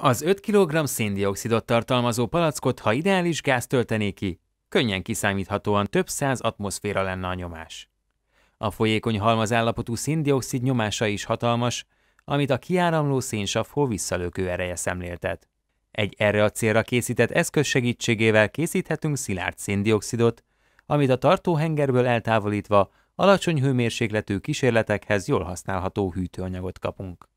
Az 5 kg széndiokszidot tartalmazó palackot, ha ideális gáz töltené ki, könnyen kiszámíthatóan több száz atmoszféra lenne a nyomás. A folyékony halmazállapotú széndiokszid nyomása is hatalmas, amit a kiáramló szénsavhó visszalökő ereje szemléltet. Egy erre a célra készített eszköz segítségével készíthetünk szilárd széndiokszidot, amit a tartóhengerből eltávolítva alacsony hőmérsékletű kísérletekhez jól használható hűtőanyagot kapunk.